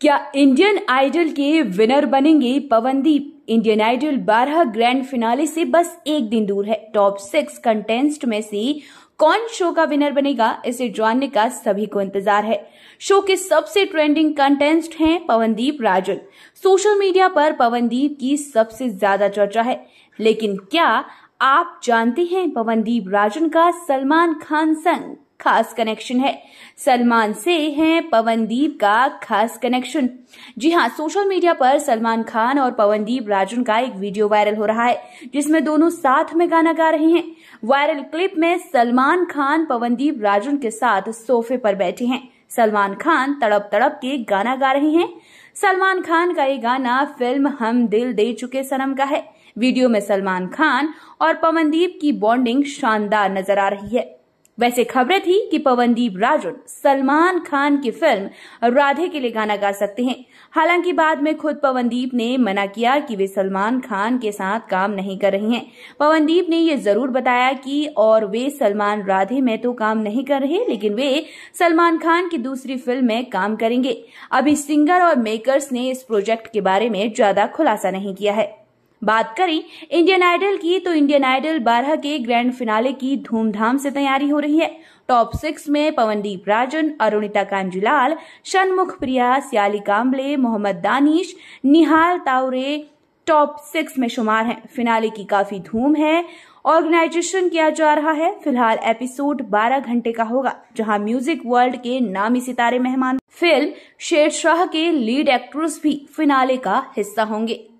क्या Indian idol के winner बनेंगे Pawandeep Indian Idol 12 grand finale से बस एक दिन दूर है टॉप सिक्स कंटेस्ट में से कौन शो का विनर बनेगा इसे जानने का सभी को इंतजार है शो के सबसे ट्रेंडिंग कंटेस्ट हैं पवनदीप राजल सोशल मीडिया पर पवनदीप की सबसे ज्यादा चर्चा है लेकिन क्या आप जानते हैं पवनदीप राजन का सलमान खान संग खास कनेक्शन है सलमान से है पवनदीप का खास कनेक्शन जी हाँ सोशल मीडिया पर सलमान खान और पवनदीप राजन का एक वीडियो वायरल हो रहा है जिसमें दोनों साथ में गाना गा रहे हैं वायरल क्लिप में सलमान खान पवनदीप राजन के साथ सोफे पर बैठे हैं सलमान खान तड़प तड़प के गाना गा रहे हैं सलमान खान का ये गाना फिल्म हम दिल दे चुके सनम का है वीडियो में सलमान खान और पवनदीप की बॉन्डिंग शानदार नजर आ रही है वैसे खबरें थी कि पवनदीप राजुल सलमान खान की फिल्म राधे के लिए गाना गा सकते हैं हालांकि बाद में खुद पवनदीप ने मना किया कि वे सलमान खान के साथ काम नहीं कर रहे हैं पवनदीप ने यह जरूर बताया कि और वे सलमान राधे में तो काम नहीं कर रहे लेकिन वे सलमान खान की दूसरी फिल्म में काम करेंगे अभी सिंगर और मेकर्स ने इस प्रोजेक्ट के बारे में ज्यादा खुलासा नहीं किया है बात करें इंडियन आइडल की तो इंडियन आइडल 12 के ग्रैंड फिनाले की धूमधाम से तैयारी हो रही है टॉप सिक्स में Pawandeep Rajan Arunita Kanjilal Shanmukhapriya Sayali Kamble Mohammad Danish Nihal Tawre top six में शुमार हैं फिनाले की काफी धूम है ऑर्गेनाइजेशन किया जा रहा है फिलहाल एपिसोड 12 घंटे का होगा जहां म्यूजिक वर्ल्ड के नामी सितारे मेहमान फिल्म शेरशाह के लीड एक्ट्रेस भी फिनाले का हिस्सा होंगे